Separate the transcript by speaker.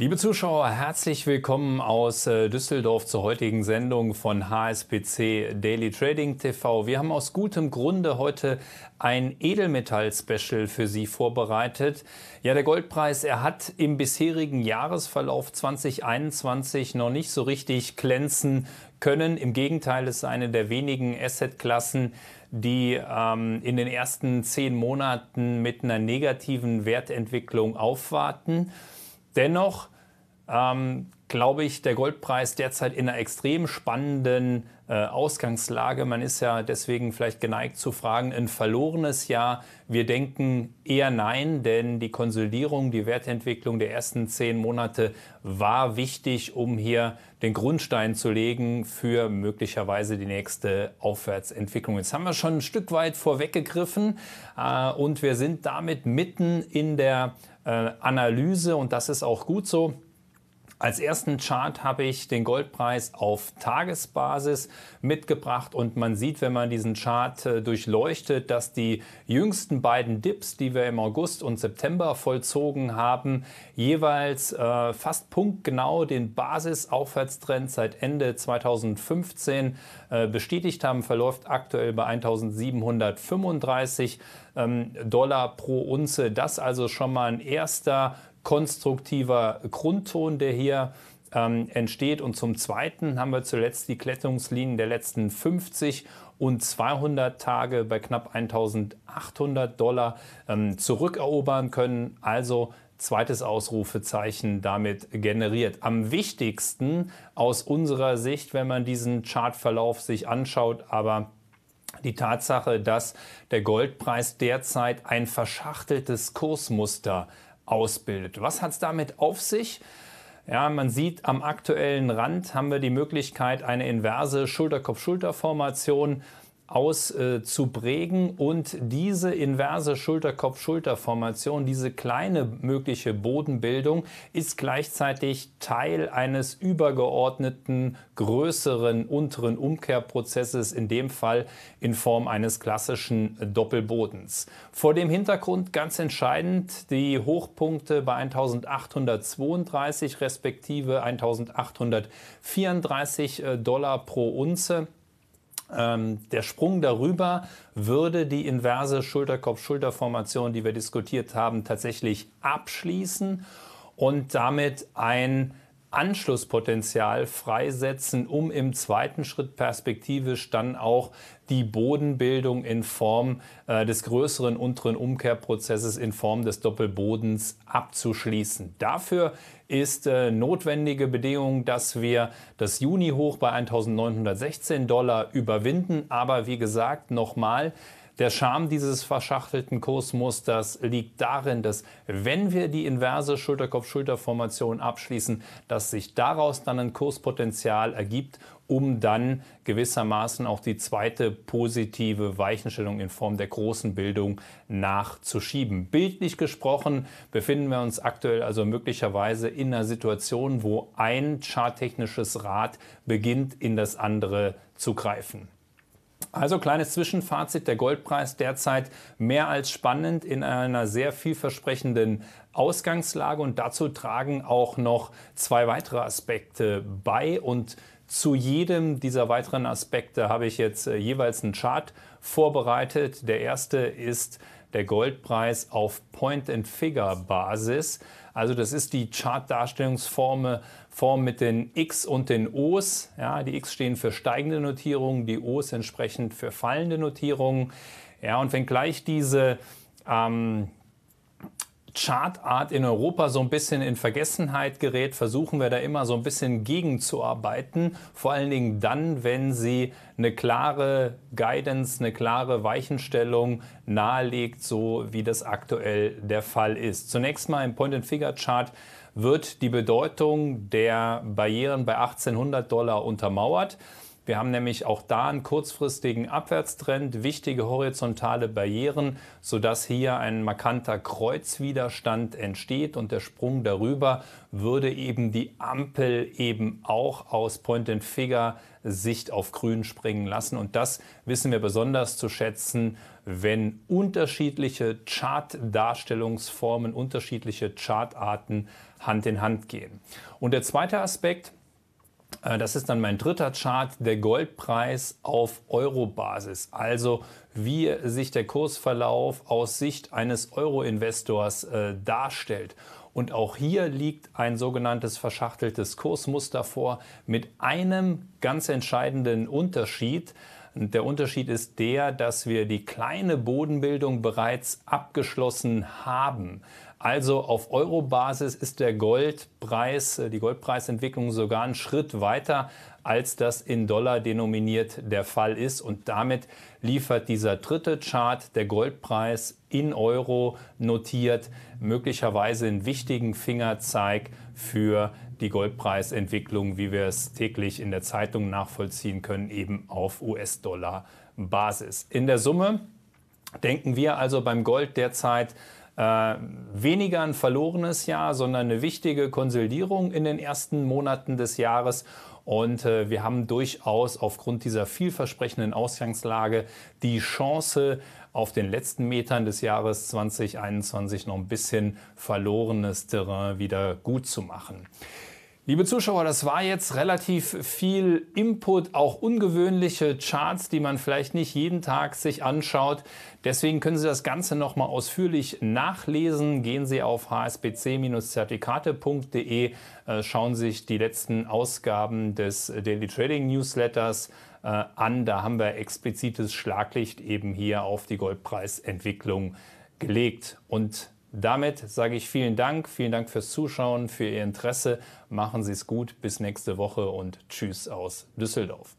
Speaker 1: Liebe Zuschauer, herzlich willkommen aus äh, Düsseldorf zur heutigen Sendung von HSBC Daily Trading TV. Wir haben aus gutem Grunde heute ein Edelmetall-Special für Sie vorbereitet. Ja, der Goldpreis, er hat im bisherigen Jahresverlauf 2021 noch nicht so richtig glänzen können. Im Gegenteil, es ist eine der wenigen Assetklassen, die ähm, in den ersten zehn Monaten mit einer negativen Wertentwicklung aufwarten. Dennoch ähm, glaube ich, der Goldpreis derzeit in einer extrem spannenden äh, Ausgangslage. Man ist ja deswegen vielleicht geneigt zu fragen, ein verlorenes Jahr. Wir denken eher nein, denn die Konsolidierung, die Wertentwicklung der ersten zehn Monate war wichtig, um hier den Grundstein zu legen für möglicherweise die nächste Aufwärtsentwicklung. Jetzt haben wir schon ein Stück weit vorweggegriffen äh, und wir sind damit mitten in der äh, Analyse und das ist auch gut so. Als ersten Chart habe ich den Goldpreis auf Tagesbasis mitgebracht und man sieht, wenn man diesen Chart äh, durchleuchtet, dass die jüngsten beiden Dips, die wir im August und September vollzogen haben, jeweils äh, fast punktgenau den Basisaufwärtstrend seit Ende 2015 äh, bestätigt haben, verläuft aktuell bei 1735 ähm, Dollar pro Unze. Das also schon mal ein erster konstruktiver Grundton, der hier ähm, entsteht. Und zum Zweiten haben wir zuletzt die Klettungslinien der letzten 50 und 200 Tage bei knapp 1800 Dollar ähm, zurückerobern können. Also zweites Ausrufezeichen damit generiert. Am wichtigsten aus unserer Sicht, wenn man diesen Chartverlauf sich anschaut, aber die Tatsache, dass der Goldpreis derzeit ein verschachteltes Kursmuster ausbildet. Was hat es damit auf sich? Ja, man sieht am aktuellen Rand haben wir die Möglichkeit, eine inverse Schulter-Kopf-Schulter-Formation auszuprägen äh, und diese inverse schulterkopf schulterformation diese kleine mögliche Bodenbildung ist gleichzeitig Teil eines übergeordneten, größeren, unteren Umkehrprozesses, in dem Fall in Form eines klassischen Doppelbodens. Vor dem Hintergrund ganz entscheidend die Hochpunkte bei 1832 respektive 1834 äh, Dollar pro Unze. Ähm, der Sprung darüber würde die inverse Schulterkopf-Schulterformation, die wir diskutiert haben, tatsächlich abschließen und damit ein Anschlusspotenzial freisetzen, um im zweiten Schritt perspektivisch dann auch die Bodenbildung in Form äh, des größeren unteren Umkehrprozesses in Form des Doppelbodens abzuschließen. Dafür ist äh, notwendige Bedingung, dass wir das Juni-Hoch bei 1916 Dollar überwinden. Aber wie gesagt, nochmal, der Charme dieses verschachtelten Kursmusters liegt darin, dass wenn wir die inverse Schulterkopf-Schulterformation abschließen, dass sich daraus dann ein Kurspotenzial ergibt, um dann gewissermaßen auch die zweite positive Weichenstellung in Form der großen Bildung nachzuschieben. Bildlich gesprochen befinden wir uns aktuell also möglicherweise in einer Situation, wo ein charttechnisches Rad beginnt, in das andere zu greifen. Also kleines Zwischenfazit, der Goldpreis derzeit mehr als spannend in einer sehr vielversprechenden Ausgangslage und dazu tragen auch noch zwei weitere Aspekte bei und zu jedem dieser weiteren Aspekte habe ich jetzt äh, jeweils einen Chart vorbereitet. Der erste ist der Goldpreis auf Point-and-Figure-Basis. Also das ist die Chart-Darstellungsform Form mit den X und den O's. Ja, die X stehen für steigende Notierungen, die O's entsprechend für fallende Notierungen. Ja, und wenngleich diese ähm, Chartart in Europa so ein bisschen in Vergessenheit gerät, versuchen wir da immer so ein bisschen gegenzuarbeiten. Vor allen Dingen dann, wenn sie eine klare Guidance, eine klare Weichenstellung nahelegt, so wie das aktuell der Fall ist. Zunächst mal im Point-and-Figure-Chart wird die Bedeutung der Barrieren bei 1800 Dollar untermauert. Wir haben nämlich auch da einen kurzfristigen Abwärtstrend, wichtige horizontale Barrieren, sodass hier ein markanter Kreuzwiderstand entsteht und der Sprung darüber würde eben die Ampel eben auch aus Point-and-Figure Sicht auf Grün springen lassen. Und das wissen wir besonders zu schätzen, wenn unterschiedliche Chart-Darstellungsformen, unterschiedliche Chartarten Hand in Hand gehen. Und der zweite Aspekt, äh, das ist dann mein dritter Chart, der Goldpreis auf Euro-Basis. Also wie sich der Kursverlauf aus Sicht eines Euro-Investors äh, darstellt. Und auch hier liegt ein sogenanntes verschachteltes Kursmuster vor mit einem ganz entscheidenden Unterschied. Der Unterschied ist der, dass wir die kleine Bodenbildung bereits abgeschlossen haben. Also auf Euro-Basis ist der Goldpreis, äh, die Goldpreisentwicklung sogar einen Schritt weiter, als das in Dollar denominiert der Fall ist. Und damit liefert dieser dritte Chart, der Goldpreis in Euro notiert, möglicherweise einen wichtigen Fingerzeig für die Goldpreisentwicklung, wie wir es täglich in der Zeitung nachvollziehen können, eben auf US-Dollar-Basis. In der Summe denken wir also beim Gold derzeit äh, weniger ein verlorenes Jahr, sondern eine wichtige Konsolidierung in den ersten Monaten des Jahres. Und äh, wir haben durchaus aufgrund dieser vielversprechenden Ausgangslage die Chance, auf den letzten Metern des Jahres 2021 noch ein bisschen verlorenes Terrain wieder gut zu machen. Liebe Zuschauer, das war jetzt relativ viel Input, auch ungewöhnliche Charts, die man vielleicht nicht jeden Tag sich anschaut. Deswegen können Sie das Ganze nochmal ausführlich nachlesen. Gehen Sie auf hsbc-zertifikate.de, äh, schauen Sie sich die letzten Ausgaben des Daily Trading Newsletters äh, an. Da haben wir explizites Schlaglicht eben hier auf die Goldpreisentwicklung gelegt und damit sage ich vielen Dank, vielen Dank fürs Zuschauen, für Ihr Interesse. Machen Sie es gut, bis nächste Woche und tschüss aus Düsseldorf.